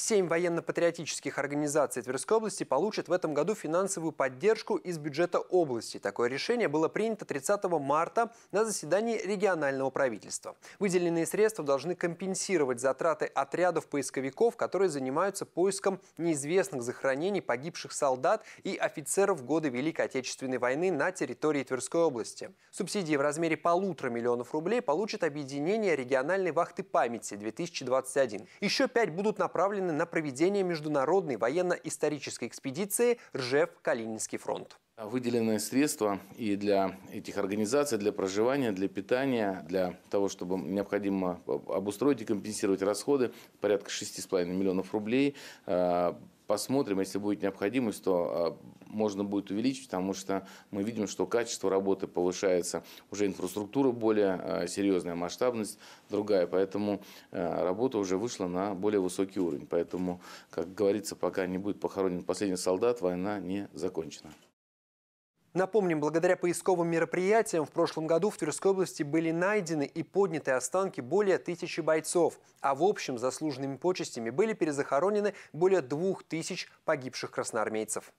Семь военно-патриотических организаций Тверской области получат в этом году финансовую поддержку из бюджета области. Такое решение было принято 30 марта на заседании регионального правительства. Выделенные средства должны компенсировать затраты отрядов поисковиков, которые занимаются поиском неизвестных захоронений погибших солдат и офицеров года Великой Отечественной войны на территории Тверской области. Субсидии в размере полутора миллионов рублей получат объединение региональной вахты памяти 2021. Еще пять будут направлены планы на проведение международной военно-исторической экспедиции «Ржев-Калининский фронт». Выделенные средства и для этих организаций, для проживания, для питания, для того, чтобы необходимо обустроить и компенсировать расходы, порядка 6,5 миллионов рублей. Э, посмотрим, если будет необходимость, то э, можно будет увеличить, потому что мы видим, что качество работы повышается, уже инфраструктура более э, серьезная, масштабность другая, поэтому э, работа уже вышла на более высокий уровень. Поэтому, как говорится, пока не будет похоронен последний солдат, война не закончена. Напомним, благодаря поисковым мероприятиям в прошлом году в Тверской области были найдены и подняты останки более тысячи бойцов, а в общем заслуженными почестями были перезахоронены более двух тысяч погибших красноармейцев.